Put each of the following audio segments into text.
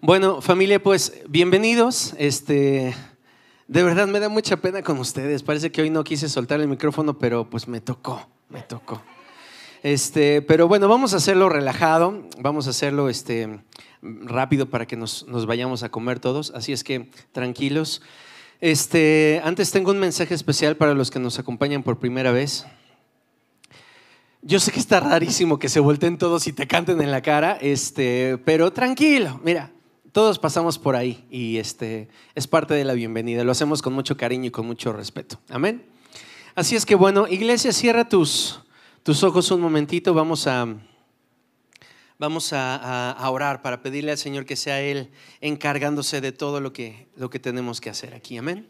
Bueno, familia, pues bienvenidos. Este, de verdad me da mucha pena con ustedes. Parece que hoy no quise soltar el micrófono, pero pues me tocó, me tocó. Este, pero bueno, vamos a hacerlo relajado, vamos a hacerlo este, rápido para que nos, vayamos a comer todos. Así es que tranquilos. Este, antes tengo un mensaje especial para los que nos acompañan por primera vez. Yo sé que está rarísimo que se volteen todos y te canten en la cara, este, pero tranquilo, mira, todos pasamos por ahí y este, es parte de la bienvenida. Lo hacemos con mucho cariño y con mucho respeto. Amén. Así es que bueno, iglesia, cierra tus, tus ojos un momentito. Vamos a, vamos a, orar para pedirle al Señor que sea Él encargándose de todo lo que, lo que tenemos que hacer aquí. Amén.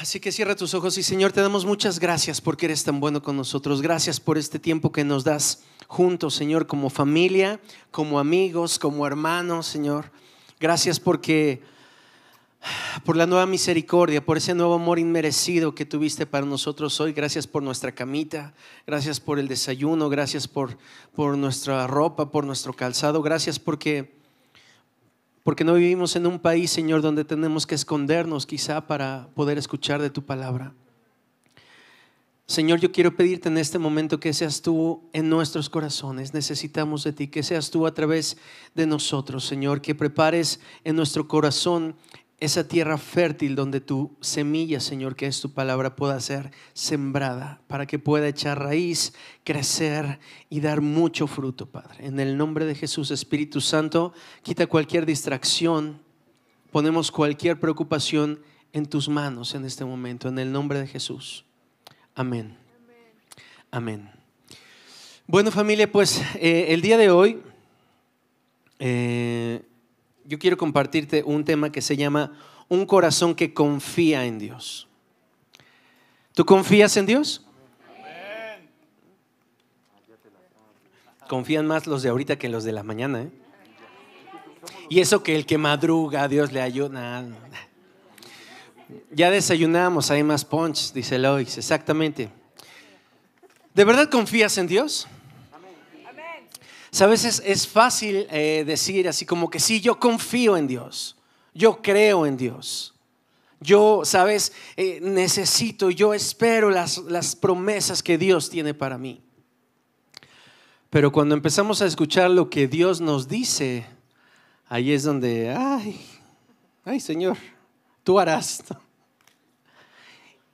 Así que cierra tus ojos y Señor, te damos muchas gracias porque eres tan bueno con nosotros. Gracias por este tiempo que nos das juntos, Señor, como familia, como amigos, como hermanos, Señor. Gracias porque por la nueva misericordia, por ese nuevo amor inmerecido que tuviste para nosotros hoy. Gracias por nuestra camita, gracias por el desayuno, gracias por, por nuestra ropa, por nuestro calzado, gracias porque porque no vivimos en un país, Señor, donde tenemos que escondernos quizá para poder escuchar de tu palabra. Señor, yo quiero pedirte en este momento que seas tú en nuestros corazones. Necesitamos de ti, que seas tú a través de nosotros, Señor, que prepares en nuestro corazón esa tierra fértil donde tu semilla, Señor, que es tu palabra, pueda ser sembrada, para que pueda echar raíz, crecer y dar mucho fruto, Padre. En el nombre de Jesús, Espíritu Santo, quita cualquier distracción, ponemos cualquier preocupación en tus manos en este momento, en el nombre de Jesús. Amén. Amén. Bueno familia, pues eh, el día de hoy eh, yo quiero compartirte un tema que se llama un corazón que confía en Dios. ¿Tú confías en Dios? Confían más los de ahorita que los de la mañana. ¿eh? Y eso que el que madruga, a Dios le ayuda. Ya desayunamos, hay más punch, dice Lois, exactamente. ¿De verdad confías en Dios? a veces es fácil eh, decir así como que sí, yo confío en Dios, yo creo en Dios, yo, sabes, eh, necesito, yo espero las, las promesas que Dios tiene para mí. Pero cuando empezamos a escuchar lo que Dios nos dice, ahí es donde, ay, ay Señor, tú harás.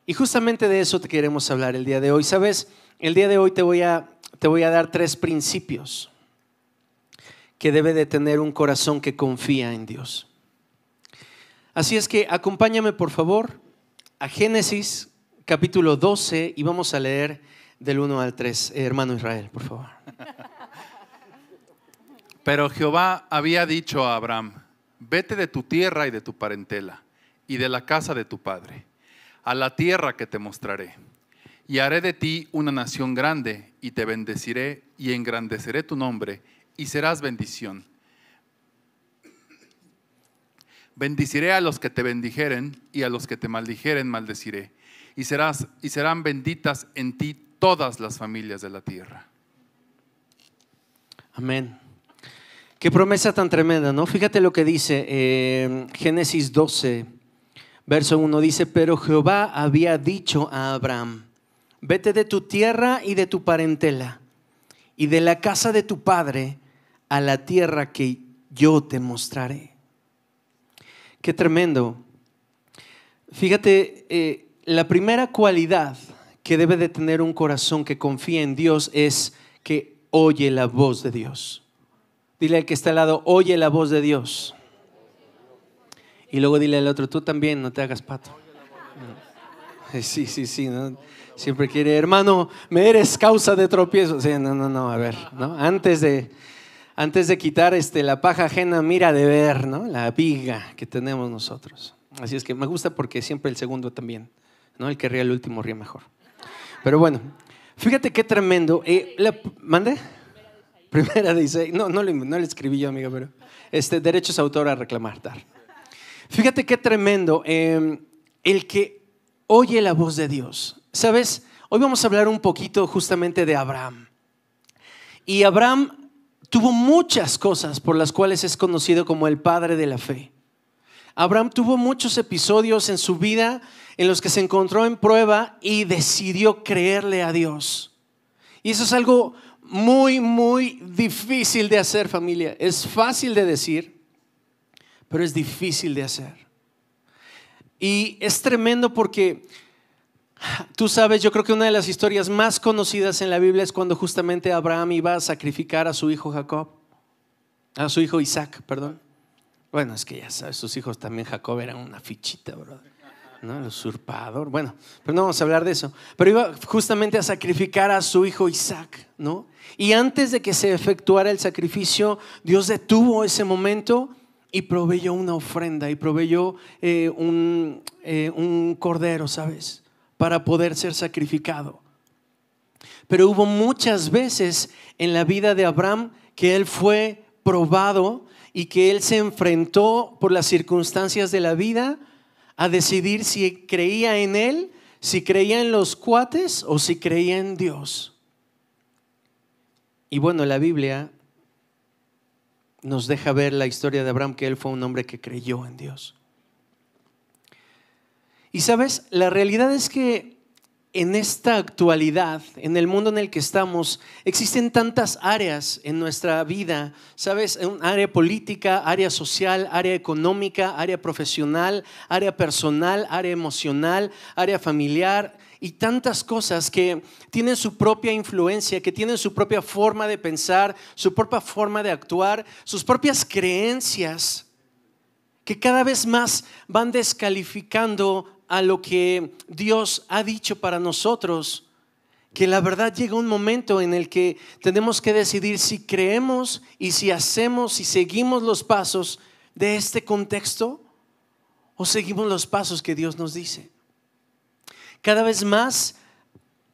Y justamente de eso te queremos hablar el día de hoy. Sabes, el día de hoy te voy a, te voy a dar tres principios que debe de tener un corazón que confía en Dios. Así es que acompáñame por favor a Génesis capítulo 12 y vamos a leer del 1 al 3. Eh, hermano Israel, por favor. Pero Jehová había dicho a Abraham, vete de tu tierra y de tu parentela y de la casa de tu padre, a la tierra que te mostraré, y haré de ti una nación grande, y te bendeciré y engrandeceré tu nombre, y serás bendición. Bendiciré a los que te bendijeren y a los que te maldijeren maldeciré. Y, serás, y serán benditas en ti todas las familias de la tierra. Amén. Qué promesa tan tremenda, ¿no? Fíjate lo que dice eh, Génesis 12, verso 1. Dice, pero Jehová había dicho a Abraham, vete de tu tierra y de tu parentela y de la casa de tu padre a la tierra que yo te mostraré. Qué tremendo. Fíjate, eh, la primera cualidad que debe de tener un corazón que confía en Dios es que oye la voz de Dios. Dile al que está al lado, oye la voz de Dios. Y luego dile al otro, tú también, no te hagas pato. Sí, sí, sí. ¿no? Siempre quiere, hermano, me eres causa de tropiezo. Sí, no, no, no, a ver. Antes de, antes de quitar este, la paja ajena, mira de ver, ¿no? La viga que tenemos nosotros. Así es que me gusta porque siempre el segundo también, ¿no? El que ríe el último ríe mejor. Pero bueno, fíjate qué tremendo. Eh, ¿Mande? Primera dice, no, no le no escribí yo, amiga, pero este, derechos de autor a reclamar, dar. Fíjate qué tremendo em, el que oye la voz de Dios. ¿Sabes? Hoy vamos a hablar un poquito justamente de Abraham. Y Abraham tuvo muchas cosas por las cuales es conocido como el padre de la fe. Abraham tuvo muchos episodios en su vida en los que se encontró en prueba y decidió creerle a Dios. Y eso es algo muy, muy difícil de hacer familia. Es fácil de decir, pero es difícil de hacer. Y es tremendo porque Tú sabes, yo creo que una de las historias más conocidas en la Biblia es cuando justamente Abraham iba a sacrificar a su hijo Jacob, a su hijo Isaac, perdón. Bueno, es que ya sabes, sus hijos también Jacob eran una fichita, ¿no? El usurpador. Bueno, pero no vamos a hablar de eso. Pero iba justamente a sacrificar a su hijo Isaac, ¿no? Y antes de que se efectuara el sacrificio, Dios detuvo ese momento y proveyó una ofrenda y proveyó eh, eh, un cordero, ¿sabes? para poder ser sacrificado. Pero hubo muchas veces en la vida de Abraham que él fue probado y que él se enfrentó por las circunstancias de la vida a decidir si creía en él, si creía en los cuates o si creía en Dios. Y bueno, la Biblia nos deja ver la historia de Abraham que él fue un hombre que creyó en Dios. Y sabes, la realidad es que en esta actualidad, en el mundo en el que estamos, existen tantas áreas en nuestra vida, ¿sabes? Un área política, área social, área económica, área profesional, área personal, área emocional, área familiar y tantas cosas que tienen su propia influencia, que tienen su propia forma de pensar, su propia forma de actuar, sus propias creencias que cada vez más van descalificando a lo que Dios ha dicho para nosotros, que la verdad llega un momento en el que tenemos que decidir si creemos y si hacemos y seguimos los pasos de este contexto o seguimos los pasos que Dios nos dice. Cada vez más,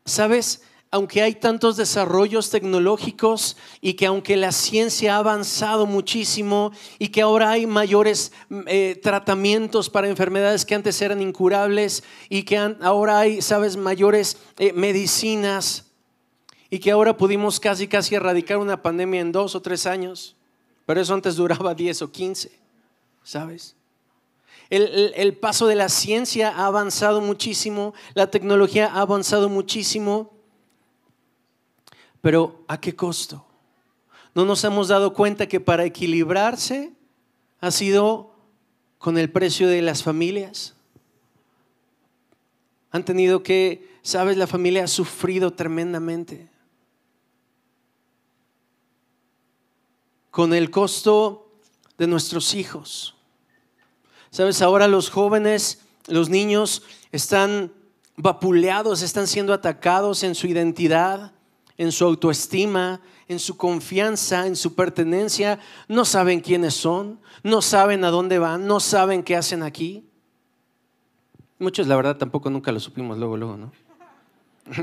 ¿sabes? aunque hay tantos desarrollos tecnológicos y que aunque la ciencia ha avanzado muchísimo y que ahora hay mayores mm, eh, tratamientos para enfermedades que antes eran incurables y que ahora hay, sabes, mayores eh, medicinas y que ahora pudimos casi, casi erradicar una pandemia en dos o tres años, pero eso antes duraba 10 o 15, ¿sabes? el paso de la ciencia ha avanzado muchísimo, la tecnología ha avanzado muchísimo pero ¿a qué costo? No nos hemos dado cuenta que para equilibrarse ha sido con el precio de las familias. Han tenido que, sabes, la familia ha sufrido tremendamente. Con el costo de nuestros hijos. Sabes, ahora los jóvenes, los niños están vapuleados, están siendo atacados en su identidad en su autoestima, en su confianza, en su pertenencia, no saben quiénes son, no saben a dónde van, no saben qué hacen aquí. Muchos, la verdad, tampoco nunca lo supimos luego, luego, ¿no?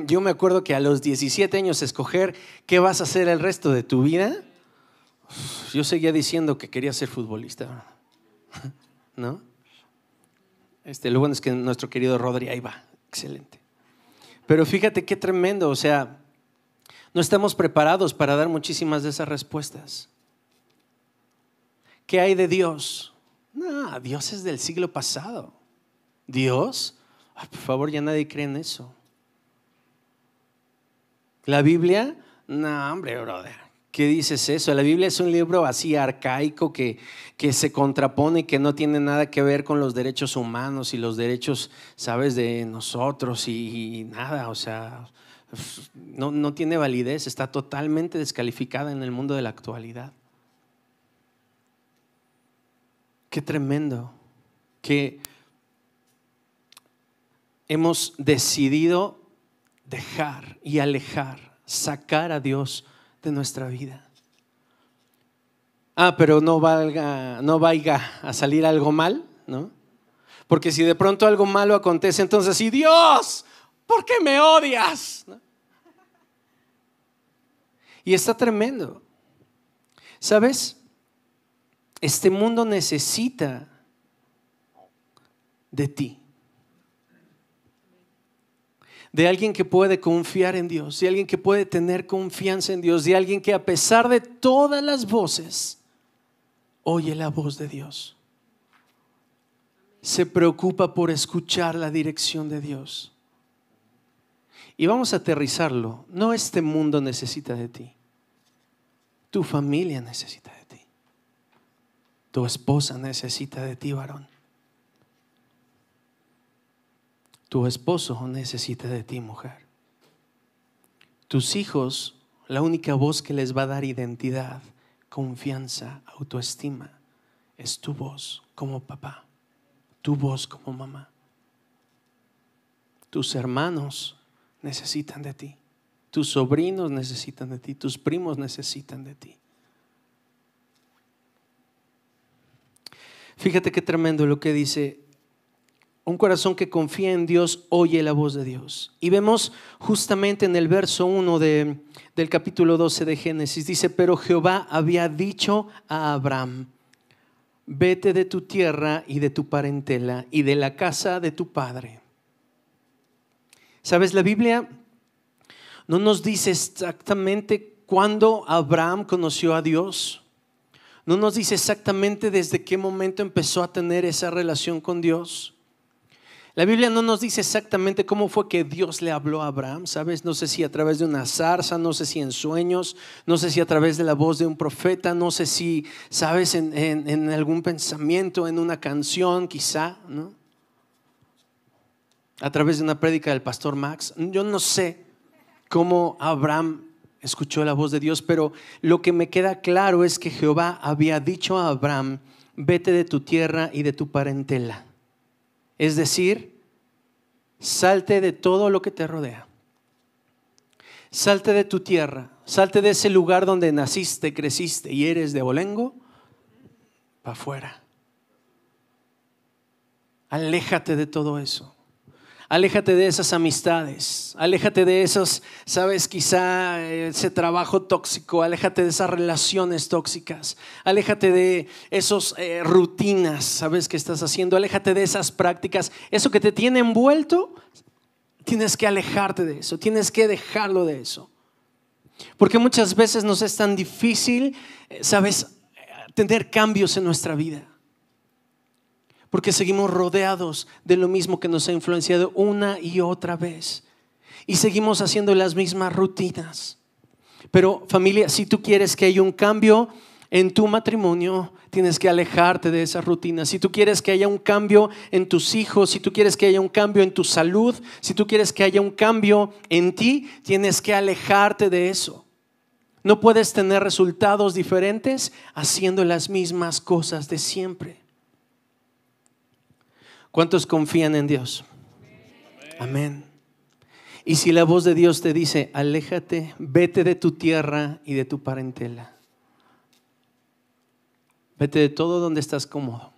Yo me acuerdo que a los 17 años escoger qué vas a hacer el resto de tu vida, yo seguía diciendo que quería ser futbolista, ¿no? Este, lo bueno es que nuestro querido Rodri ahí va, excelente. Pero fíjate qué tremendo, o sea, no estamos preparados para dar muchísimas de esas respuestas. ¿Qué hay de Dios? No, Dios es del siglo pasado. ¿Dios? por favor, ya nadie cree en eso. ¿La Biblia? No, hombre, brother. ¿Qué dices eso? La Biblia es un libro así arcaico que, que se contrapone y que no tiene nada que ver con los derechos humanos y los derechos, sabes, de nosotros y nada. O sea, no, no tiene validez, está totalmente descalificada en el mundo de la actualidad. Qué tremendo que hemos decidido dejar y alejar, sacar a Dios de nuestra vida. Ah, pero no valga, no vaya a salir algo mal, ¿no? Porque si de pronto algo malo acontece, entonces, y Dios, ¿por qué me odias? Y está tremendo. ¿Sabes? Este mundo necesita de ti. De alguien que puede confiar en Dios, de alguien que puede tener confianza en Dios, de alguien que a pesar de todas las voces, oye la voz de Dios. Se preocupa por escuchar la dirección de Dios. Y vamos a aterrizarlo. No este mundo necesita de ti. Tu familia necesita de ti. Tu esposa necesita de ti, varón. Tu esposo necesita de ti, mujer. Tus hijos, la única voz que les va a dar identidad, confianza, autoestima, es tu voz como papá, tu voz como mamá. Tus hermanos necesitan de ti. Tus sobrinos necesitan de ti, tus primos necesitan de ti. Fíjate qué tremendo lo que dice. Un corazón que confía en Dios oye la voz de Dios. Y vemos justamente en el verso 1 del capítulo 12 de Génesis, dice, pero Jehová había dicho a Abraham, vete de tu tierra y de tu parentela y de la casa de tu padre. ¿Sabes? La Biblia no nos dice exactamente cuándo Abraham conoció a Dios. No nos dice exactamente desde qué momento empezó a tener esa relación con Dios. La Biblia no nos dice exactamente cómo fue que Dios le habló a Abraham, ¿sabes? No sé si a través de una zarza, no sé si en sueños, no sé si a través de la voz de un profeta, no sé si, ¿sabes? En, algún pensamiento, en una canción, quizá, ¿no? A través de una prédica del pastor Max. Yo no sé, como Abraham escuchó la voz de Dios, pero lo que me queda claro es que Jehová había dicho a Abraham, vete de tu tierra y de tu parentela. Es decir, salte de todo lo que te rodea. Salte de tu tierra, salte de ese lugar donde naciste, creciste y eres de Bolengo, para afuera. Aléjate de todo eso. Aléjate de esas amistades, aléjate de esos, sabes, quizá eh, ese trabajo tóxico, aléjate de esas relaciones tóxicas, aléjate de esas eh, rutinas, sabes, que estás haciendo, aléjate de esas prácticas. Eso que te tiene envuelto, tienes que alejarte de eso, tienes que dejarlo de eso. Porque muchas veces nos es tan difícil, eh, sabes, tener cambios en nuestra vida porque seguimos rodeados de lo mismo que nos ha influenciado una y otra vez. Y seguimos haciendo las mismas rutinas. Pero familia, si tú quieres que haya un cambio en tu matrimonio, tienes que alejarte de esas rutinas. Si tú quieres que haya un cambio en tus hijos, si tú quieres que haya un cambio en tu salud, si tú quieres que haya un cambio en ti, tienes que alejarte de eso. No puedes tener resultados diferentes haciendo las mismas cosas de siempre. ¿Cuántos confían en Dios? Amén. Y si la voz de Dios te dice, aléjate, vete de tu tierra y de tu parentela. Vete de todo donde estás cómodo.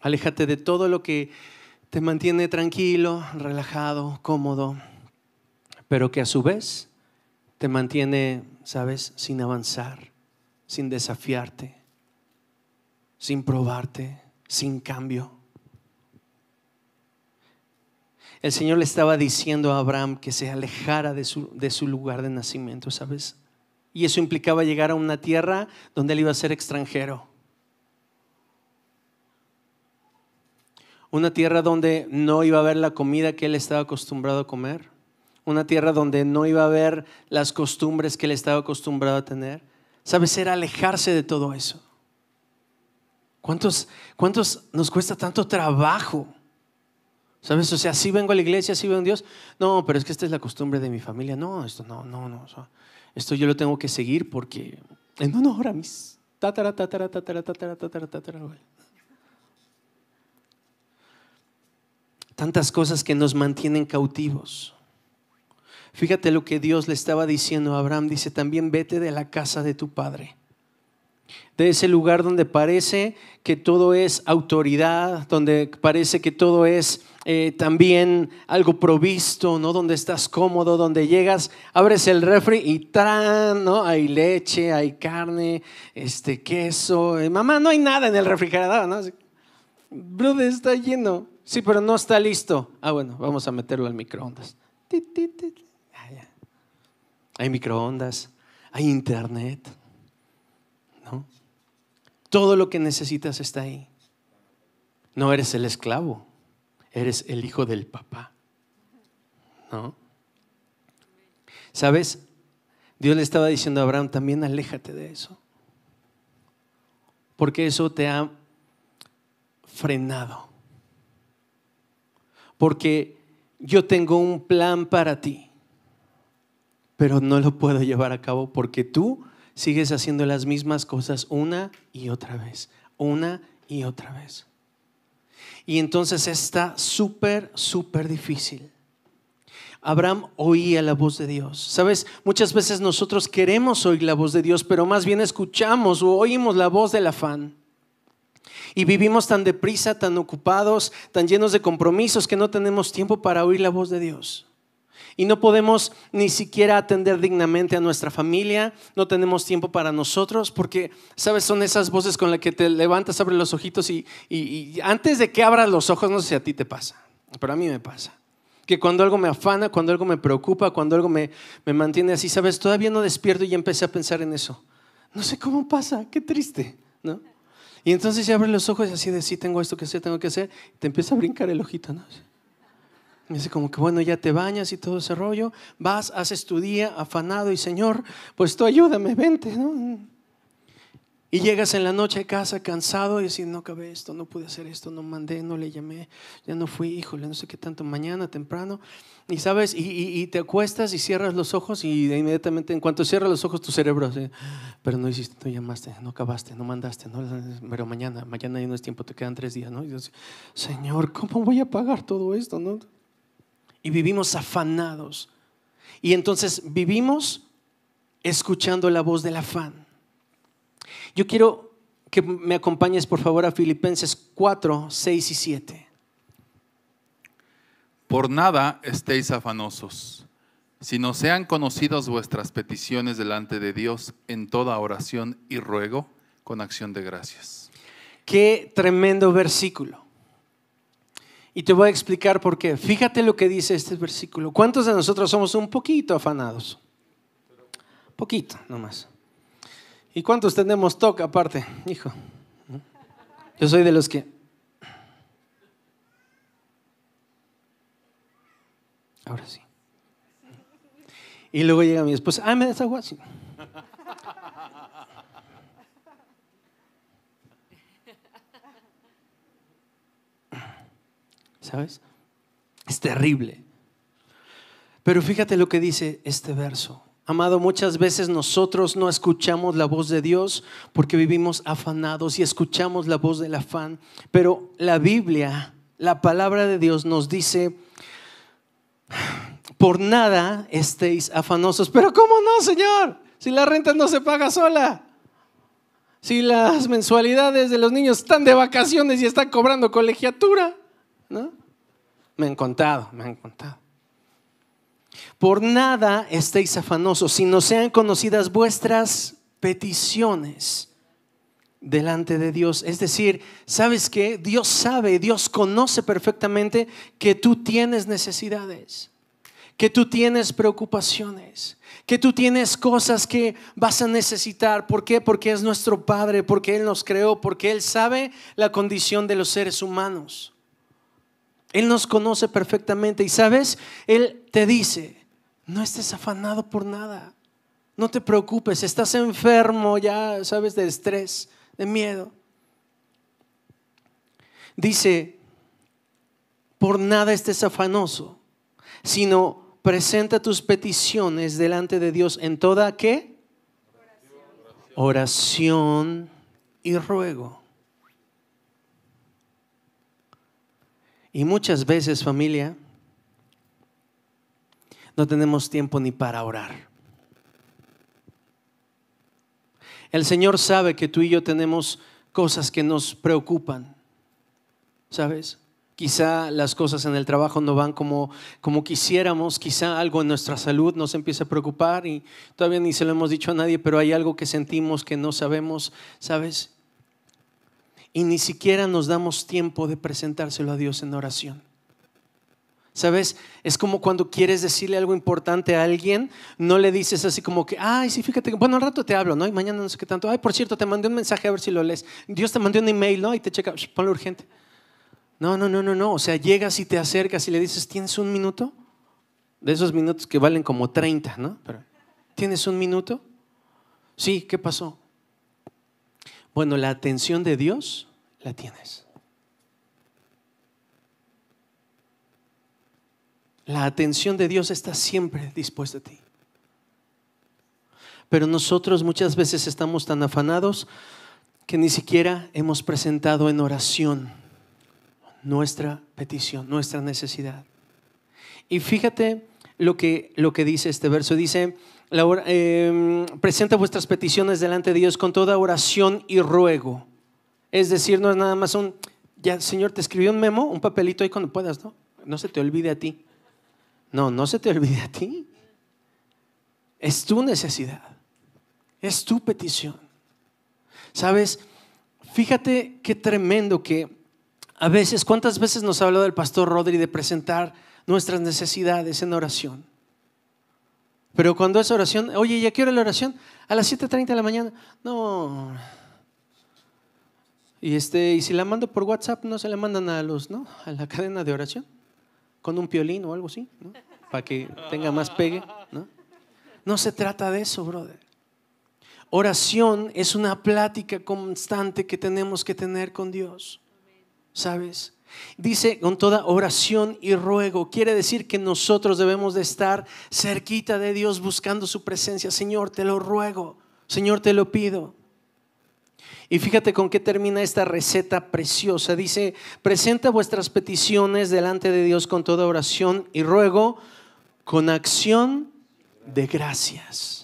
Aléjate de todo lo que te mantiene tranquilo, relajado, cómodo, pero que a su vez te mantiene, sabes, sin avanzar, sin desafiarte, sin probarte, sin cambio. El Señor le estaba diciendo a Abraham que se alejara de su, lugar de nacimiento, ¿sabes? Y eso implicaba llegar a una tierra donde él iba a ser extranjero. Una tierra donde no iba a haber la comida que él estaba acostumbrado a comer. Una tierra donde no iba a haber las costumbres que él estaba acostumbrado a tener. ¿Sabes? Era alejarse de todo eso. ¿Cuántos, cuántos nos cuesta tanto trabajo? ¿Sabes? O sea, sí vengo a la iglesia, sí vengo a Dios. No, pero es que esta es la costumbre de mi familia. No, esto no, no, no. esto yo lo tengo que seguir porque en una hora mis Tantas cosas que nos mantienen cautivos. Fíjate lo que Dios le estaba diciendo a Abraham. Dice, también vete de la casa de tu padre de ese lugar donde parece que todo es autoridad, donde parece que todo es eh, también algo provisto, ¿no? Donde estás cómodo, donde llegas, abres el refri y ¡tran! ¿no? Hay leche, hay carne, este, queso. Eh, mamá, no hay nada en el refrigerador, ¿no? Brother, está lleno. Sí, pero no está listo. Ah, bueno, vamos a meterlo al microondas. Ah, hay microondas, hay internet todo lo que necesitas está ahí. No eres el esclavo, eres el hijo del papá. ¿No? ¿Sabes? Dios le estaba diciendo a Abraham, también aléjate de eso. Porque eso te ha frenado. Porque yo tengo un plan para ti, pero no lo puedo llevar a cabo porque tú sigues haciendo las mismas cosas una y otra vez, una y otra vez. Y entonces está súper, súper difícil. Abraham oía la voz de Dios. Sabes, muchas veces nosotros queremos oír la voz de Dios, pero más bien escuchamos o oímos la voz del afán. Y vivimos tan deprisa, tan ocupados, tan llenos de compromisos que no tenemos tiempo para oír la voz de Dios y no podemos ni siquiera atender dignamente a nuestra familia, no tenemos tiempo para nosotros, porque, ¿sabes? Son esas voces con las que te levantas, abres los ojitos y, antes de que abras los ojos, no sé si a ti te pasa, pero a mí me pasa que cuando algo me afana, cuando algo me preocupa, cuando algo me, me, mantiene así, ¿sabes? Todavía no despierto y empecé a pensar en eso. No sé cómo pasa, qué triste, ¿no? Y entonces ya abres los ojos y así de sí, tengo esto que hacer, tengo que hacer, te empieza a brincar el ojito, ¿no? Dice como que bueno, ya te bañas y todo ese rollo, vas, haces tu día afanado y Señor, pues tú ayúdame, vente, ¿no? Y llegas en la noche a casa cansado y dices, no acabé esto, no pude hacer esto, no mandé, no le llamé, ya no fui, híjole, no sé qué tanto, mañana temprano. Y sabes, y, te acuestas y cierras los ojos y inmediatamente en cuanto cierras los ojos tu cerebro, pero no hiciste, no llamaste, no acabaste, no mandaste, no, pero mañana, mañana ya no es tiempo, te quedan tres días, ¿no? Y yo, Señor, ¿cómo voy a pagar todo esto? ¿no? y vivimos afanados. Y entonces vivimos escuchando la voz del afán. Yo quiero que me acompañes por favor a Filipenses 4, 6 y 7. Por nada estéis afanosos, sino sean conocidas vuestras peticiones delante de Dios en toda oración y ruego con acción de gracias. Qué tremendo versículo. Y te voy a explicar por qué. Fíjate lo que dice este versículo. ¿Cuántos de nosotros somos un poquito afanados? Poquito, nomás. ¿Y cuántos tenemos toca aparte, hijo? Yo soy de los que... Ahora sí. Y luego llega mi esposa, me desaguas, Washington. ¿sabes? Es terrible. Pero fíjate lo que dice este verso. Amado, muchas veces nosotros no escuchamos la voz de Dios porque vivimos afanados y escuchamos la voz del afán. Pero la Biblia, la palabra de Dios nos dice, por nada estéis afanosos. Pero ¿cómo no, Señor? Si la renta no se paga sola. Si las mensualidades de los niños están de vacaciones y están cobrando colegiatura. ¿No? me han contado, me han contado. Por nada estéis afanosos, no sean conocidas vuestras peticiones delante de Dios. Es decir, ¿sabes qué? Dios sabe, Dios conoce perfectamente que tú tienes necesidades, que tú tienes preocupaciones, que tú tienes cosas que vas a necesitar. ¿Por qué? Porque es nuestro Padre, porque Él nos creó, porque Él sabe la condición de los seres humanos. Él nos conoce perfectamente y sabes, Él te dice, no estés afanado por nada, no te preocupes, estás enfermo ya, sabes, de estrés, de miedo. Dice, por nada estés afanoso, sino presenta tus peticiones delante de Dios en toda qué? Oración, Oración y ruego. Y muchas veces, familia, no tenemos tiempo ni para orar. El Señor sabe que tú y yo tenemos cosas que nos preocupan, ¿sabes? Quizá las cosas en el trabajo no van como, como quisiéramos, quizá algo en nuestra salud nos empieza a preocupar y todavía ni se lo hemos dicho a nadie, pero hay algo que sentimos que no sabemos, ¿sabes? y ni siquiera nos damos tiempo de presentárselo a Dios en oración. ¿Sabes? Es como cuando quieres decirle algo importante a alguien, no le dices así como que, ay, sí, fíjate, bueno, al rato te hablo, ¿no? Y mañana no sé qué tanto, ay, por cierto, te mandé un mensaje a ver si lo lees. Dios te mandó un email, ¿no? Y te checa, ponlo urgente. No, no, no, no, no. O sea, llegas y te acercas y le dices, ¿tienes un minuto? De esos minutos que valen como 30, ¿no? ¿Tienes un minuto? Sí, ¿qué pasó? Bueno, la atención de Dios la tienes. La atención de Dios está siempre dispuesta a ti. Pero nosotros muchas veces estamos tan afanados que ni siquiera hemos presentado en oración nuestra petición, nuestra necesidad. Y fíjate lo que, lo que dice este verso. Dice, Em, presenta vuestras peticiones delante de Dios con toda oración y ruego. Es decir, no es nada más un, ya Señor, te escribí un memo, un papelito ahí cuando puedas, ¿no? No se te olvide a ti. No, no se te olvide a ti. Es tu necesidad. Es tu petición. ¿Sabes? Fíjate qué tremendo que a veces, ¿cuántas veces nos ha hablado el pastor Rodri de presentar nuestras necesidades en oración? Pero cuando es oración, oye, ¿ya a qué hora la oración? A las 7.30 de la mañana. No. Y, este, y si la mando por WhatsApp, no se la mandan a los, ¿no? A la cadena de oración. Con un piolín o algo así, ¿no? Para que tenga más pegue, ¿no? No se trata de eso, brother. Oración es una plática constante que tenemos que tener con Dios. ¿Sabes? Dice con toda oración y ruego. Quiere decir que nosotros debemos de estar cerquita de Dios buscando su presencia. Señor, te lo ruego. Señor, te lo pido. Y fíjate con qué termina esta receta preciosa. Dice, presenta vuestras peticiones delante de Dios con toda oración y ruego, con acción de gracias.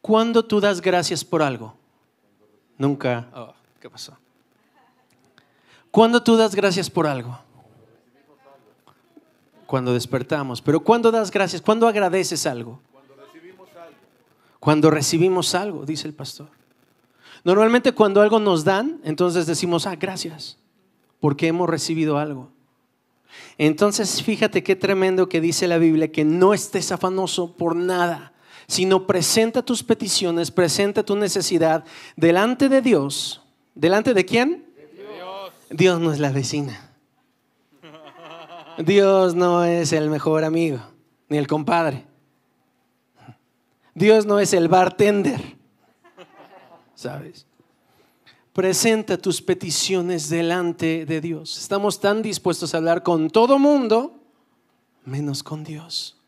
cuando tú das gracias por algo? Nunca. Oh, ¿Qué pasó? ¿Cuándo tú das gracias por algo? Cuando despertamos. Pero ¿cuándo das gracias? ¿Cuándo agradeces algo? Cuando recibimos algo. Cuando recibimos algo, dice el pastor. Normalmente cuando algo nos dan, entonces decimos, ah, gracias, porque hemos recibido algo. Entonces, fíjate qué tremendo que dice la Biblia, que no estés afanoso por nada, sino presenta tus peticiones, presenta tu necesidad delante de Dios. ¿Delante de quién? Dios no es la vecina. Dios no es el mejor amigo, ni el compadre. Dios no es el bartender. ¿Sabes? Presenta tus peticiones delante de Dios. Estamos tan dispuestos a hablar con todo mundo, menos con Dios.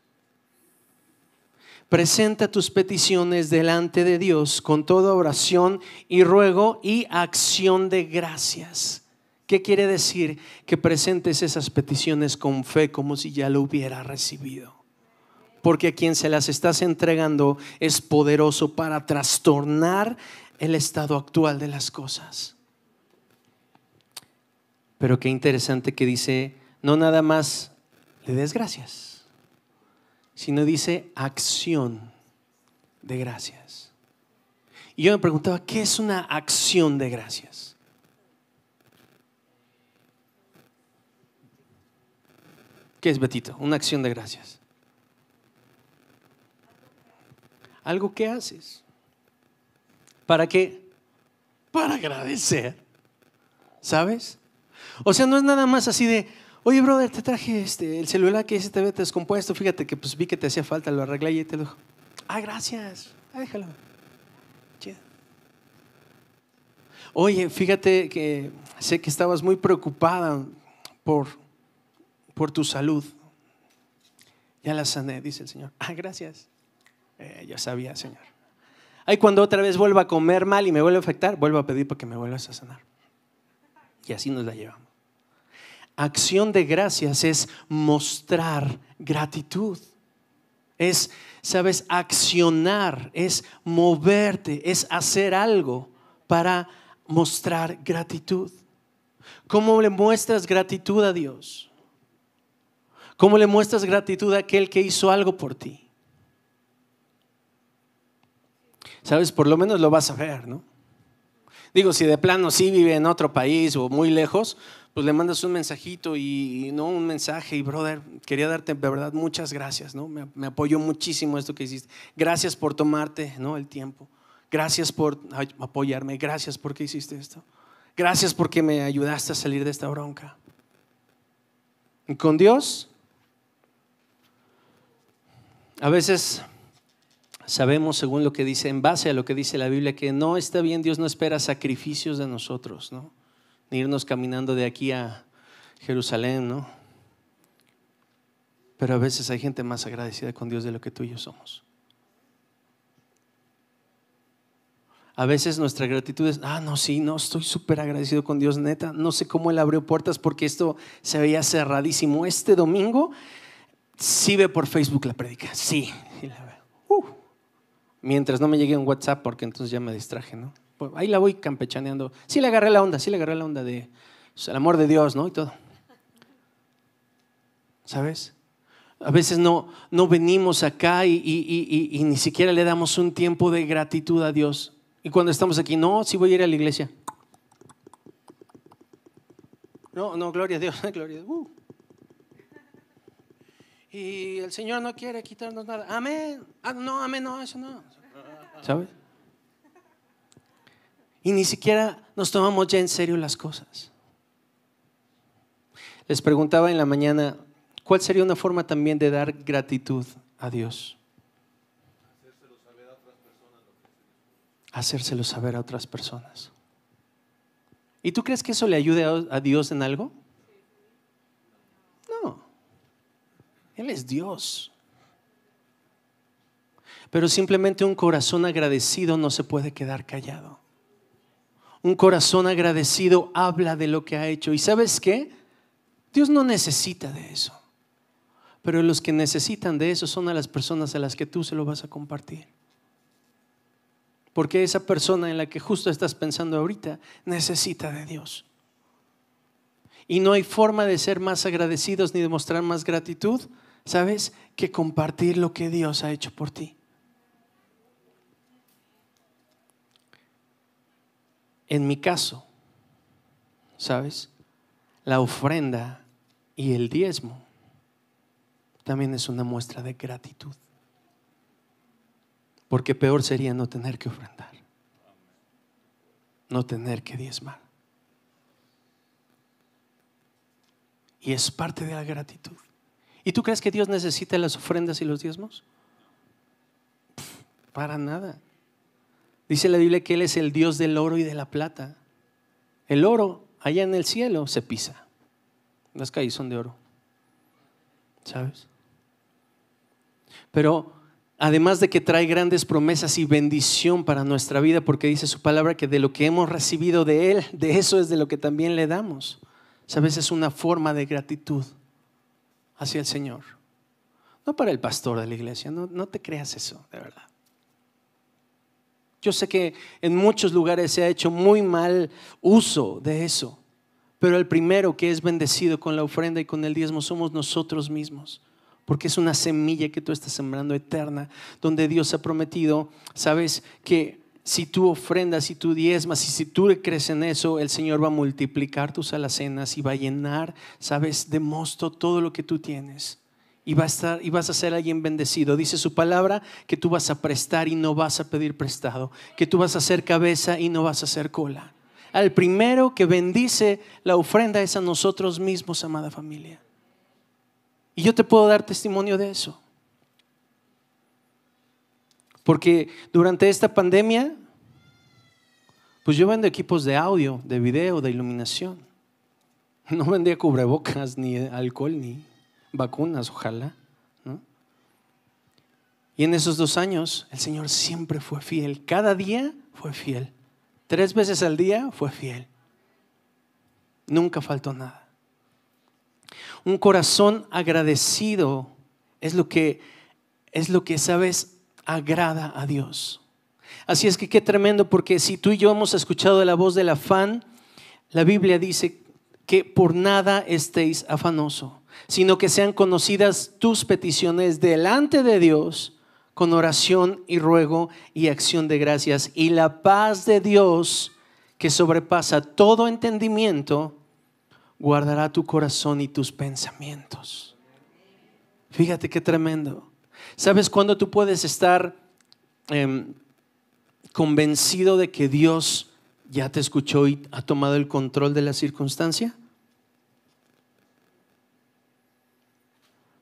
Presenta tus peticiones delante de Dios con toda oración y ruego y acción de gracias. ¿Qué quiere decir? Que presentes esas peticiones con fe como si ya lo hubiera recibido. Porque a quien se las estás entregando es poderoso para trastornar el estado actual de las cosas. Pero qué interesante que dice, no nada más le des gracias, sino dice acción de gracias. Y yo me preguntaba, ¿qué es una acción de gracias? es, Betito? Una acción de gracias. Algo que haces. ¿Para qué? Para agradecer. ¿Sabes? O sea, no es nada más así de, oye, brother, te traje este, el celular que ese te había descompuesto. Fíjate que pues vi que te hacía falta, lo arreglé y te lo dejo. Ah, gracias. Ah, déjalo. Oye, fíjate que sé que estabas muy preocupada por por tu salud. Ya la sané, dice el Señor. Ah, gracias. Eh, ya sabía, Señor. Ay, cuando otra vez vuelva a comer mal y me vuelva a afectar, vuelvo a pedir para que me vuelvas a sanar. Y así nos la llevamos. Acción de gracias es mostrar gratitud. Es, sabes, accionar, es moverte, es hacer algo para mostrar gratitud. ¿Cómo le muestras gratitud a Dios? ¿Cómo le muestras gratitud a aquel que hizo algo por ti? Sabes, por lo menos lo vas a ver, ¿no? Digo, si de plano sí vive en otro país o muy lejos, pues le mandas un mensajito y, no un mensaje y brother, quería darte de verdad muchas gracias, ¿no? Me, apoyó muchísimo esto que hiciste. Gracias por tomarte, ¿no? El tiempo. Gracias por apoyarme. Gracias porque hiciste esto. Gracias porque me ayudaste a salir de esta bronca. con Dios a veces sabemos, según lo que dice, en base a lo que dice la Biblia, que no está bien, Dios no espera sacrificios de nosotros, ¿no? Ni irnos caminando de aquí a Jerusalén, ¿no? Pero a veces hay gente más agradecida con Dios de lo que tú y yo somos. A veces nuestra gratitud es, ah, no, sí, no, estoy súper agradecido con Dios, neta. No sé cómo Él abrió puertas porque esto se veía cerradísimo. Este domingo sí ve por Facebook la predica, sí. Uh, mientras no me llegue un WhatsApp, porque entonces ya me distraje, ¿no? Pues ahí la voy campechaneando. Sí le agarré la onda, sí le agarré la onda de pues, el amor de Dios, ¿no? Y todo. ¿Sabes? A veces no, no venimos acá y, ni siquiera le damos un tiempo de gratitud a Dios. Y cuando estamos aquí, no, sí voy a ir a la iglesia. No, no, gloria a Dios, gloria a Dios. Uh y el Señor no quiere quitarnos nada. Amén. Ah, no, amén, no, eso no. ¿Sabes? Y ni siquiera nos tomamos ya en serio las cosas. Les preguntaba en la mañana, ¿cuál sería una forma también de dar gratitud a Dios? Hacérselo saber a Hacérselo saber a otras personas. ¿Y tú crees que eso le ayude a Dios en algo? Él es Dios. Pero simplemente un corazón agradecido no se puede quedar callado. Un corazón agradecido habla de lo que ha hecho. ¿Y sabes qué? Dios no necesita de eso. Pero los que necesitan de eso son a las personas a las que tú se lo vas a compartir. Porque esa persona en la que justo estás pensando ahorita necesita de Dios. Y no hay forma de ser más agradecidos ni de mostrar más gratitud ¿sabes? Que compartir lo que Dios ha hecho por ti. En mi caso, ¿sabes? La ofrenda y el diezmo también es una muestra de gratitud. Porque peor sería no tener que ofrendar, no tener que diezmar. Y es parte de la gratitud. ¿Y tú crees que Dios necesita las ofrendas y los diezmos? para nada. Dice la Biblia que Él es el Dios del oro y de la plata. El oro allá en el cielo se pisa. Las calles son de oro. ¿Sabes? Pero además de que trae grandes promesas y bendición para nuestra vida, porque dice su palabra que de lo que hemos recibido de Él, de eso es de lo que también le damos. ¿Sabes? Es una forma de gratitud hacia el Señor. No para el pastor de la iglesia, no, no te creas eso, de verdad. Yo sé que en muchos lugares se ha hecho muy mal uso de eso, pero el primero que es bendecido con la ofrenda y con el diezmo somos nosotros mismos, porque es una semilla que tú estás sembrando eterna, donde Dios ha prometido, sabes, que si tú ofrendas, si tú diezmas, y si tú crees en eso, el Señor va a multiplicar tus alacenas y va a llenar, sabes, de mosto todo lo que tú tienes. Y, y vas a ser alguien bendecido. Dice su palabra que tú vas a prestar y no vas a pedir prestado, que tú vas a hacer cabeza y no vas a hacer cola. Al primero que bendice la ofrenda es a nosotros mismos, amada familia. Y yo te puedo dar testimonio de eso. Porque durante esta pandemia, pues yo vendo equipos de audio, de video, de iluminación. No vendía cubrebocas, ni alcohol, ni vacunas, ojalá. Y en esos dos años, el Señor siempre fue fiel. Cada día fue fiel. Tres veces al día fue fiel. Nunca faltó nada. Un corazón agradecido es lo que es lo que sabes agrada a Dios. Así es que qué tremendo, porque si tú y yo hemos escuchado la voz del afán, la Biblia dice que por nada estéis afanoso, sino que sean conocidas tus peticiones delante de Dios con oración y ruego y acción de gracias. Y la paz de Dios, que sobrepasa todo entendimiento, guardará tu corazón y tus pensamientos. Fíjate qué tremendo. ¿Sabes cuándo tú puedes estar em, convencido de que Dios ya te escuchó y ha tomado el control de la circunstancia?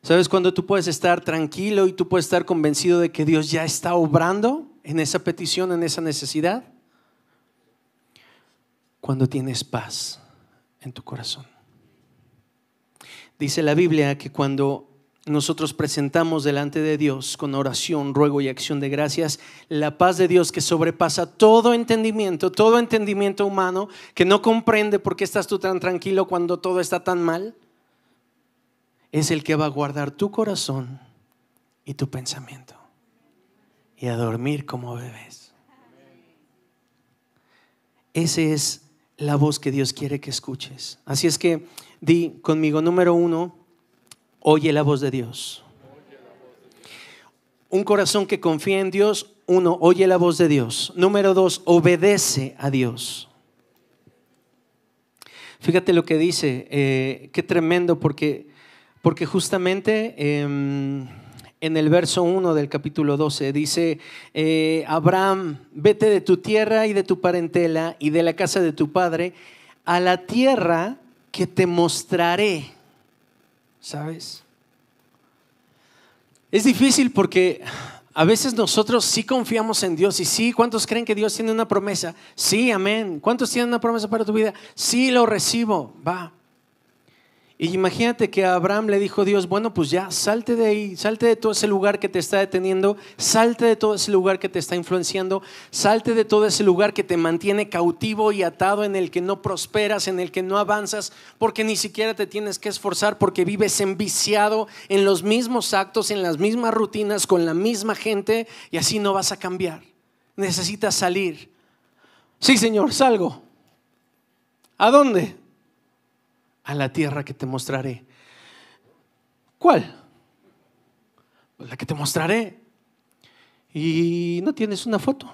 ¿Sabes cuándo tú puedes estar tranquilo y tú puedes estar convencido de que Dios ya está obrando en esa petición, en esa necesidad? Cuando tienes paz en tu corazón. Dice la Biblia que cuando nosotros presentamos delante de Dios con oración, ruego y acción de gracias la paz de Dios que sobrepasa todo entendimiento, todo entendimiento humano, que no comprende por qué estás tú tan tranquilo cuando todo está tan mal, es el que va a guardar tu corazón y tu pensamiento y a dormir como bebés. Esa es la voz que Dios quiere que escuches. Así es que di conmigo número uno oye la voz de Dios. Un corazón que confía en Dios, uno, oye la voz de Dios. Número dos, obedece a Dios. Fíjate lo que dice, eh, qué tremendo, porque, porque justamente em, en el verso 1 del capítulo 12 dice, eh, Abraham, vete de tu tierra y de tu parentela y de la casa de tu padre a la tierra que te mostraré. ¿sabes? Es difícil porque a veces nosotros sí confiamos en Dios y sí, ¿cuántos creen que Dios tiene una promesa? Sí, amén. ¿Cuántos tienen una promesa para tu vida? Sí, lo recibo, va. Y imagínate que a Abraham le dijo Dios, bueno, pues ya, salte de ahí, salte de todo ese lugar que te está deteniendo, salte de todo ese lugar que te está influenciando, salte de todo ese lugar que te mantiene cautivo y atado, en el que no prosperas, en el que no avanzas, porque ni siquiera te tienes que esforzar, porque vives enviciado en los mismos actos, en las mismas rutinas, con la misma gente, y así no vas a cambiar. Necesitas salir. Sí, Señor, salgo. ¿A dónde? a la tierra que te mostraré. ¿Cuál? Pues la que te mostraré. Y no tienes una foto.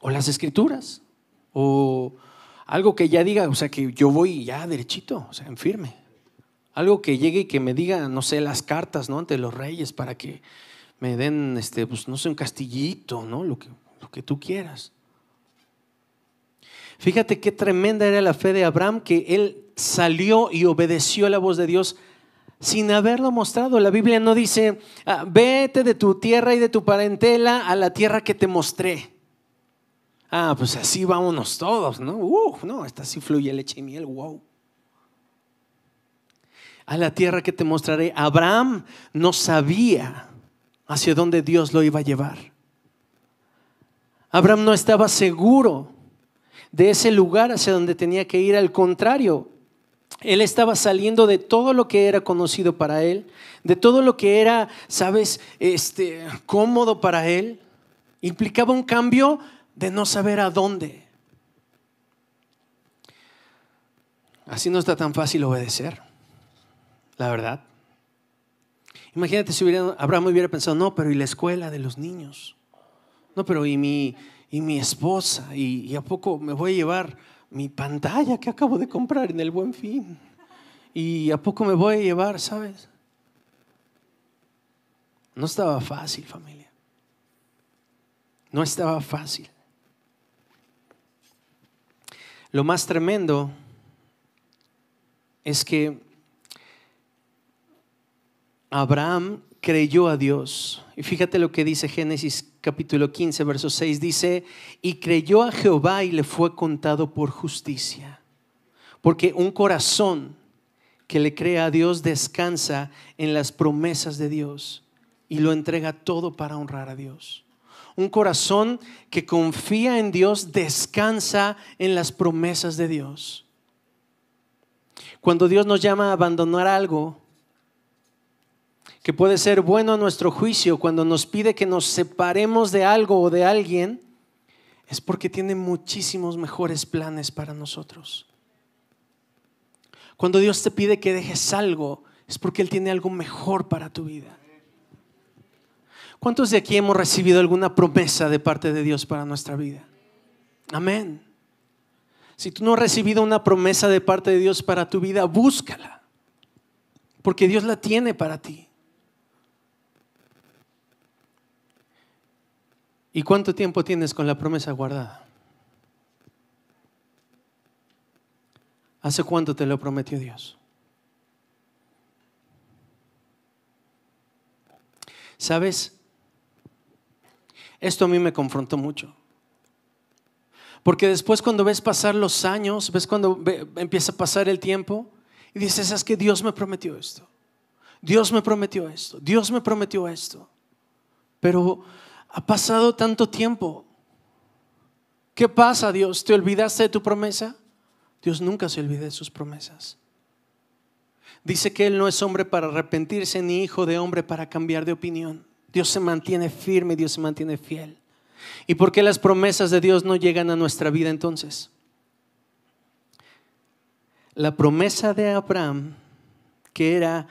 O las escrituras. O algo que ya diga, o sea, que yo voy ya derechito, o sea, en firme. Algo que llegue y que me diga, no sé, las cartas, ¿no? Ante los reyes para que me den, este, pues, no sé, un castillito, ¿no? Lo que, lo que tú quieras. Fíjate qué tremenda era la fe de Abraham, que él salió y obedeció la voz de Dios sin haberlo mostrado. La Biblia no dice, ah, vete de tu tierra y de tu parentela a la tierra que te mostré. Ah, pues así vámonos todos, ¿no? no, esta así fluye leche y miel, wow. A la tierra que te mostraré. Abraham no sabía hacia dónde Dios lo iba a llevar. Abraham no estaba seguro de ese lugar hacia donde tenía que ir. Al contrario, él estaba saliendo de todo lo que era conocido para él, de todo lo que era, sabes, este, cómodo para él. Implicaba un cambio de no saber a dónde. Así no está tan fácil obedecer, la verdad. Imagínate si hubiera, Abraham hubiera pensado, no, pero ¿y la escuela de los niños? No, pero ¿y mi, y mi esposa? ¿Y, ¿Y a poco me voy a llevar mi pantalla que acabo de comprar en el buen fin. ¿Y a poco me voy a llevar, sabes? No estaba fácil, familia. No estaba fácil. Lo más tremendo es que Abraham creyó a Dios. Y fíjate lo que dice Génesis capítulo 15, verso 6 dice, y creyó a Jehová y le fue contado por justicia, porque un corazón que le crea a Dios descansa en las promesas de Dios y lo entrega todo para honrar a Dios. Un corazón que confía en Dios descansa en las promesas de Dios. Cuando Dios nos llama a abandonar algo, que puede ser bueno a nuestro juicio cuando nos pide que nos separemos de algo o de alguien, es porque tiene muchísimos mejores planes para nosotros. Cuando Dios te pide que dejes algo, es porque Él tiene algo mejor para tu vida. ¿Cuántos de aquí hemos recibido alguna promesa de parte de Dios para nuestra vida? Amén. Si tú no has recibido una promesa de parte de Dios para tu vida, búscala, porque Dios la tiene para ti. ¿Y cuánto tiempo tienes con la promesa guardada? ¿Hace cuánto te lo prometió Dios? ¿Sabes? Esto a mí me confrontó mucho. Porque después cuando ves pasar los años, ves cuando empieza a pasar el tiempo y dices, es que Dios me prometió esto. Dios me prometió esto. Dios me prometió esto. Pero ha pasado tanto tiempo. ¿Qué pasa, Dios? ¿Te olvidaste de tu promesa? Dios nunca se olvida de sus promesas. Dice que Él no es hombre para arrepentirse ni hijo de hombre para cambiar de opinión. Dios se mantiene firme, Dios se mantiene fiel. ¿Y por qué las promesas de Dios no llegan a nuestra vida entonces? La promesa de Abraham, que era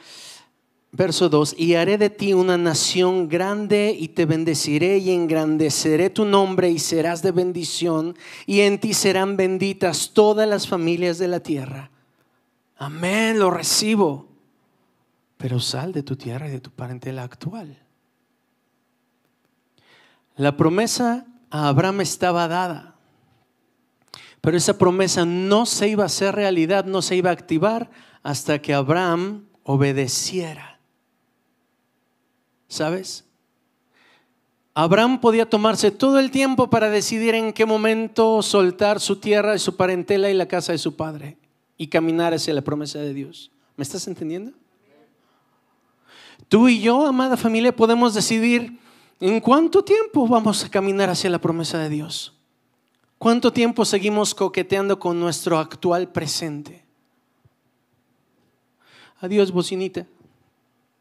Verso 2, y haré de ti una nación grande y te bendeciré y engrandeceré tu nombre y serás de bendición y en ti serán benditas todas las familias de la tierra. Amén, lo recibo. Pero sal de tu tierra y de tu parentela actual. La promesa a Abraham estaba dada, pero esa promesa no se iba a hacer realidad, no se iba a activar hasta que Abraham obedeciera. ¿Sabes? Abraham podía tomarse todo el tiempo para decidir en qué momento soltar su tierra y su parentela y la casa de su padre y caminar hacia la promesa de Dios. ¿Me estás entendiendo? Tú y yo, amada familia, podemos decidir en cuánto tiempo vamos a caminar hacia la promesa de Dios. ¿Cuánto tiempo seguimos coqueteando con nuestro actual presente? Adiós, bocinita.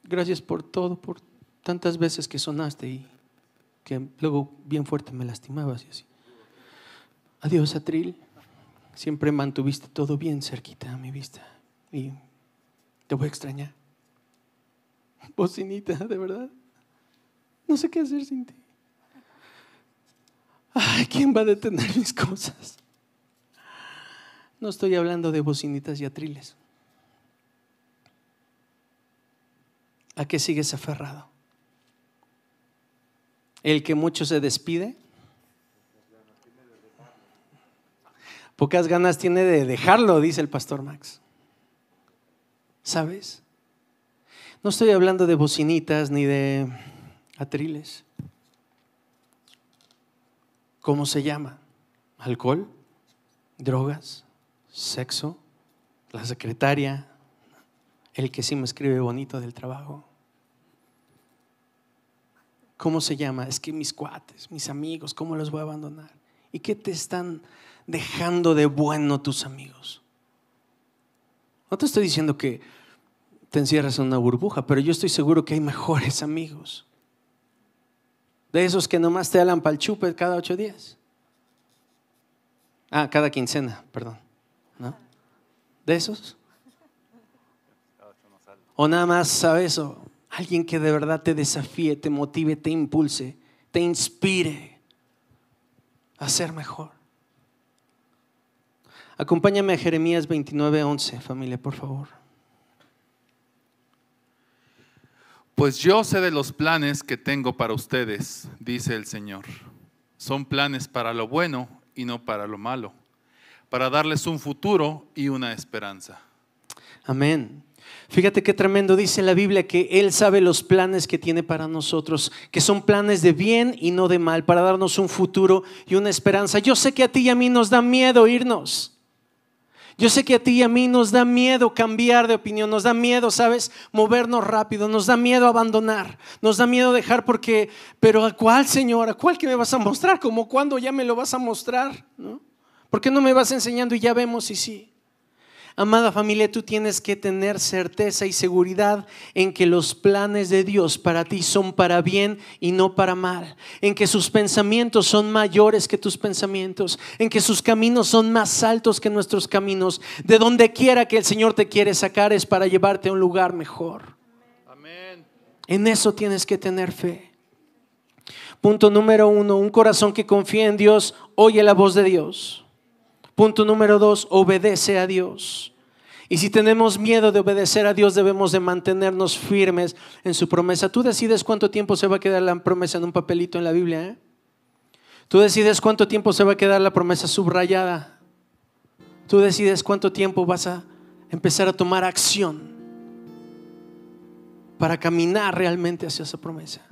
Gracias por todo, por todo tantas veces que sonaste y que luego bien fuerte me lastimabas y así. Adiós, Atril. Siempre mantuviste todo bien cerquita a mi vista y te voy a extrañar. Bocinita, de verdad. No sé qué hacer sin ti. Ay, ¿quién va a detener mis cosas? No estoy hablando de bocinitas y atriles. ¿A qué sigues aferrado? El que mucho se despide. Pocas ganas tiene de dejarlo, dice el pastor Max. ¿Sabes? No estoy hablando de bocinitas ni de atriles. ¿Cómo se llama? ¿Alcohol? ¿Drogas? ¿Sexo? ¿La secretaria? ¿El que sí me escribe bonito del trabajo? ¿Cómo se llama? Es que mis cuates, mis amigos, ¿cómo los voy a abandonar? ¿Y qué te están dejando de bueno tus amigos? No te estoy diciendo que te encierras en una burbuja, pero yo estoy seguro que hay mejores amigos. De esos que nomás te alan el chupe cada ocho días. Ah, cada quincena, perdón. ¿De esos? O nada más sabes eso Alguien que de verdad te desafíe, te motive, te impulse, te inspire a ser mejor. Acompáñame a Jeremías 29:11, familia, por favor. Pues yo sé de los planes que tengo para ustedes, dice el Señor. Son planes para lo bueno y no para lo malo, para darles un futuro y una esperanza. Amén. Fíjate qué tremendo dice la Biblia que Él sabe los planes que tiene para nosotros, que son planes de bien y no de mal, para darnos un futuro y una esperanza. Yo sé que a ti y a mí nos da miedo irnos. Yo sé que a ti y a mí nos da miedo cambiar de opinión, nos da miedo, ¿sabes? Movernos rápido, nos da miedo abandonar, nos da miedo dejar porque, pero ¿a cuál, Señor? ¿A cuál que me vas a mostrar? ¿Como cuándo ya me lo vas a mostrar? ¿No? ¿Por qué no me vas enseñando y ya vemos si sí? Amada familia, tú tienes que tener certeza y seguridad en que los planes de Dios para ti son para bien y no para mal, en que sus pensamientos son mayores que tus pensamientos, en que sus caminos son más altos que nuestros caminos. De donde quiera que el Señor te quiere sacar es para llevarte a un lugar mejor. En eso tienes que tener fe. Punto número uno, un corazón que confía en Dios oye la voz de Dios. Punto número dos, obedece a Dios. Y si tenemos miedo de obedecer a Dios, debemos de mantenernos firmes en su promesa. Tú decides cuánto tiempo se va a quedar la promesa en un papelito en la Biblia. ¿eh? Tú decides cuánto tiempo se va a quedar la promesa subrayada. Tú decides cuánto tiempo vas a empezar a tomar acción para caminar realmente hacia esa promesa.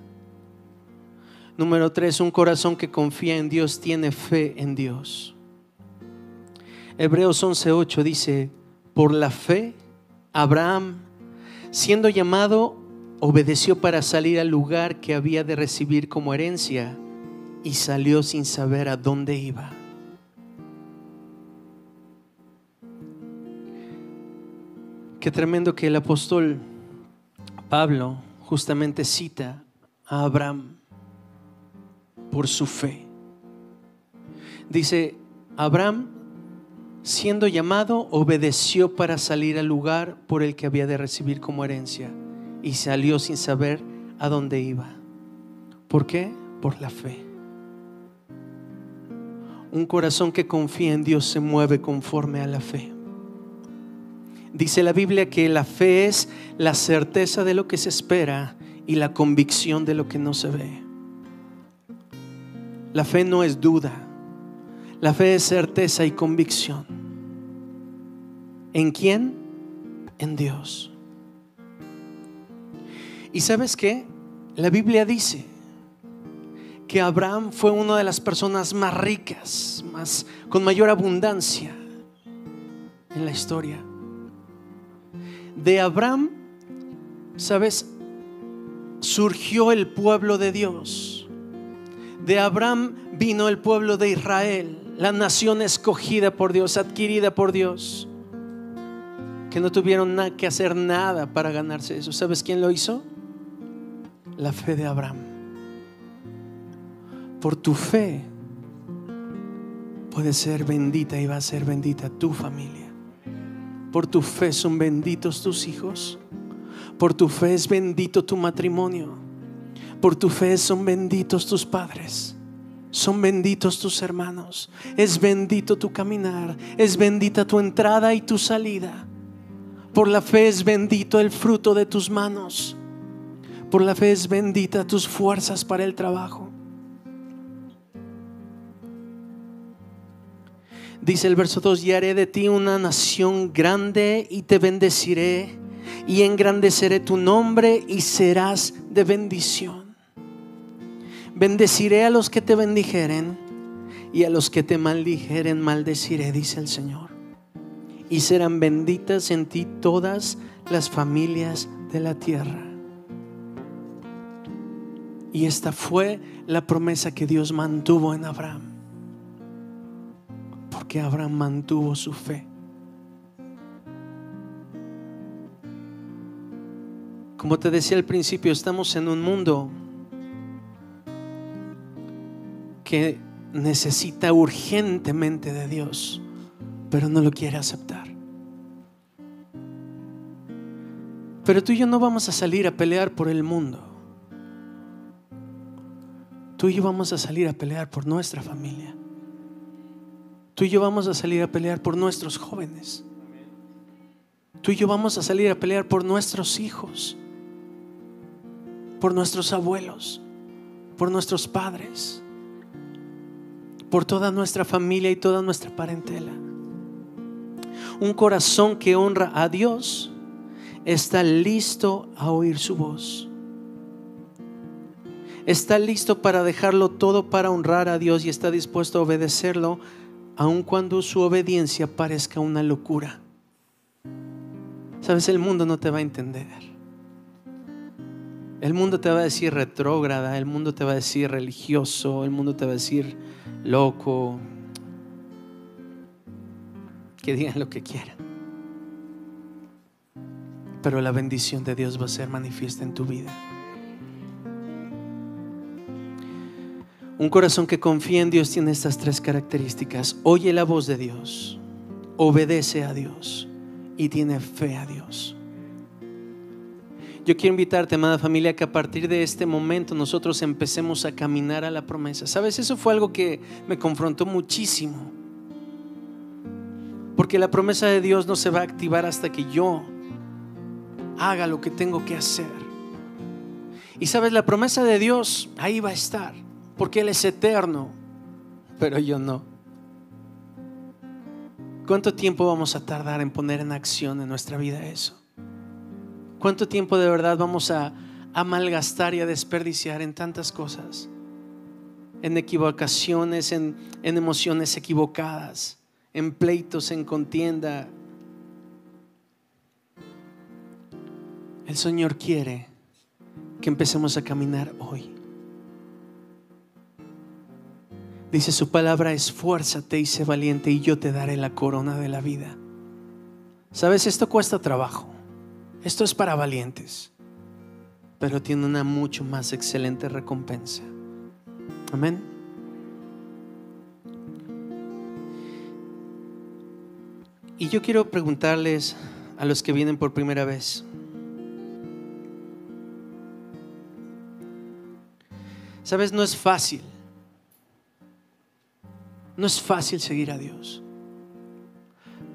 Número tres, un corazón que confía en Dios tiene fe en Dios. Hebreos 11:8 dice, por la fe, Abraham, siendo llamado, obedeció para salir al lugar que había de recibir como herencia y salió sin saber a dónde iba. Qué tremendo que el apóstol Pablo justamente cita a Abraham por su fe. Dice, Abraham siendo llamado, obedeció para salir al lugar por el que había de recibir como herencia y salió sin saber a dónde iba. ¿Por qué? Por la fe. Un corazón que confía en Dios se mueve conforme a la fe. Dice la Biblia que la fe es la certeza de lo que se espera y la convicción de lo que no se ve. La fe no es duda, la fe es certeza y convicción. ¿En quién? En Dios. ¿Y sabes qué? La Biblia dice que Abraham fue una de las personas más ricas, más con mayor abundancia en la historia. De Abraham, ¿sabes? Surgió el pueblo de Dios. De Abraham vino el pueblo de Israel, la nación escogida por Dios, adquirida por Dios que no tuvieron que hacer nada para ganarse eso. ¿Sabes quién lo hizo? La fe de Abraham. Por tu fe puede ser bendita y va a ser bendita tu familia. Por tu fe son benditos tus hijos. Por tu fe es bendito tu matrimonio. Por tu fe son benditos tus padres. Son benditos tus hermanos. Es bendito tu caminar. Es bendita tu entrada y tu salida. Por la fe es bendito el fruto de tus manos. Por la fe es bendita tus fuerzas para el trabajo. Dice el verso 2, y haré de ti una nación grande y te bendeciré y engrandeceré tu nombre y serás de bendición. Bendeciré a los que te bendijeren y a los que te maldijeren maldeciré, dice el Señor y serán benditas en ti todas las familias de la tierra. Y esta fue la promesa que Dios mantuvo en Abraham. Porque Abraham mantuvo su fe. Como te decía al principio, estamos en un mundo que necesita urgentemente de Dios pero no lo quiere aceptar. Pero tú y yo no vamos a salir a pelear por el mundo. Tú y yo vamos a salir a pelear por nuestra familia. Tú y yo vamos a salir a pelear por nuestros jóvenes. Tú y yo vamos a salir a pelear por nuestros hijos, por nuestros abuelos, por nuestros padres, por toda nuestra familia y toda nuestra parentela un corazón que honra a Dios está listo a oír su voz. Está listo para dejarlo todo para honrar a Dios y está dispuesto a obedecerlo aun cuando su obediencia parezca una locura. Sabes, el mundo no te va a entender. El mundo te va a decir retrógrada, el mundo te va a decir religioso, el mundo te va a decir loco, que digan lo que quieran. Pero la bendición de Dios va a ser manifiesta en tu vida. Un corazón que confía en Dios tiene estas tres características. Oye la voz de Dios, obedece a Dios y tiene fe a Dios. Yo quiero invitarte, amada familia, que a partir de este momento nosotros empecemos a caminar a la promesa. Sabes, eso fue algo que me confrontó muchísimo. Porque la promesa de Dios no se va a activar hasta que yo haga lo que tengo que hacer. Y sabes, la promesa de Dios ahí va a estar, porque Él es eterno, pero yo no. ¿Cuánto tiempo vamos a tardar en poner en acción en nuestra vida eso? ¿Cuánto tiempo de verdad vamos a, amalgastar malgastar y a desperdiciar en tantas cosas? En equivocaciones, en, en emociones equivocadas en pleitos, en contienda. El Señor quiere que empecemos a caminar hoy. Dice su palabra, esfuérzate y sé valiente y yo te daré la corona de la vida. Sabes, esto cuesta trabajo. Esto es para valientes. Pero tiene una mucho más excelente recompensa. Amén. Y yo quiero preguntarles a los que vienen por primera vez, sabes, no es fácil, no es fácil seguir a Dios,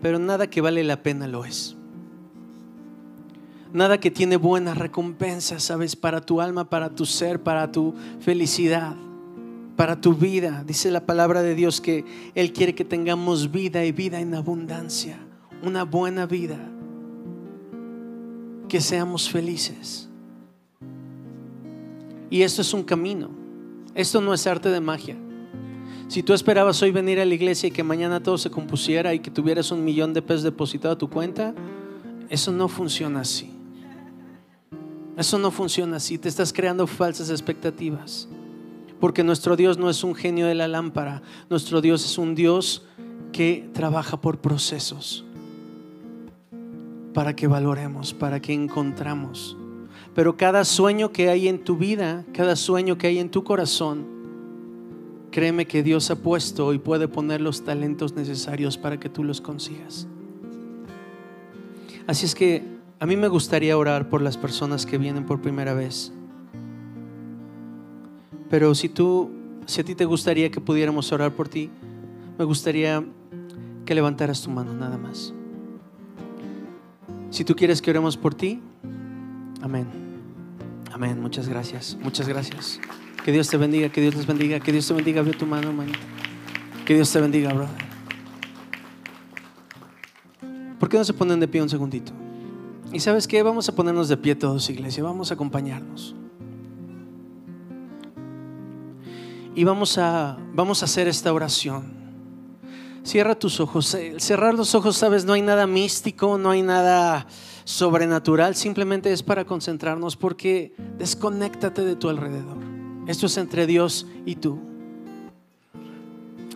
pero nada que vale la pena lo es. Nada que tiene buenas recompensas, sabes, para tu alma, para tu ser, para tu felicidad para tu vida. Dice la palabra de Dios que Él quiere que tengamos vida y vida en abundancia, una buena vida, que seamos felices. Y esto es un camino, esto no es arte de magia. Si tú esperabas hoy venir a la iglesia y que mañana todo se compusiera y que tuvieras un millón de pesos depositado a tu cuenta, eso no funciona así. Eso no funciona así. Te estás creando falsas expectativas. Porque nuestro Dios no es un genio de la lámpara, nuestro Dios es un Dios que trabaja por procesos para que valoremos, para que encontramos. Pero cada sueño que hay en tu vida, cada sueño que hay en tu corazón, créeme que Dios ha puesto y puede poner los talentos necesarios para que tú los consigas. Así es que a mí me gustaría orar por las personas que vienen por primera vez. Pero si tú, si a ti te gustaría que pudiéramos orar por ti, me gustaría que levantaras tu mano nada más. Si tú quieres que oremos por ti, amén. Amén, muchas gracias, muchas gracias. Que Dios te bendiga, que Dios les bendiga, que Dios te bendiga, abre tu mano, hermanita. Que Dios te bendiga, brother. ¿Por qué no se ponen de pie un segundito? Y sabes qué, vamos a ponernos de pie todos, iglesia, vamos a acompañarnos. y vamos a, vamos a hacer esta oración. Cierra tus ojos. Eh, cerrar los ojos, sabes, no hay nada místico, no hay nada sobrenatural, simplemente es para concentrarnos porque desconéctate de tu alrededor. Esto es entre Dios y tú.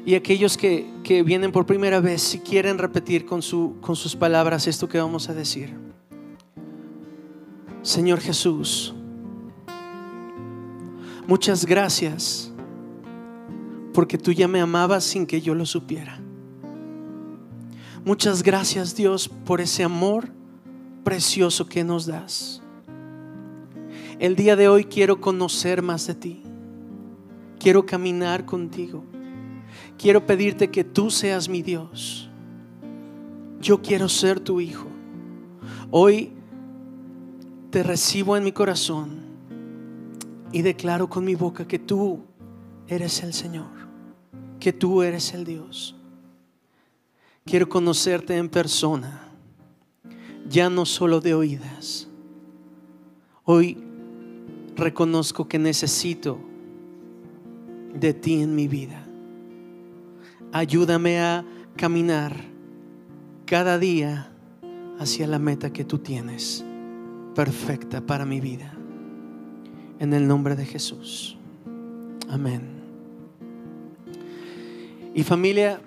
Y aquellos que, vienen por primera vez, si quieren repetir con, su, con sus palabras esto que vamos a decir. Señor Jesús, muchas gracias porque tú ya me amabas sin que yo lo supiera. Muchas gracias Dios por ese amor precioso que nos das. El día de hoy quiero conocer más de ti. Quiero caminar contigo. Quiero pedirte que tú seas mi Dios. Yo quiero ser tu hijo. Hoy te recibo en mi corazón y declaro con mi boca que tú eres el Señor que tú eres el Dios. Quiero conocerte en persona, ya no solo de oídas. Hoy reconozco que necesito de ti en mi vida. Ayúdame a caminar cada día hacia la meta que tú tienes, perfecta para mi vida. En el nombre de Jesús. Amén. Y familia,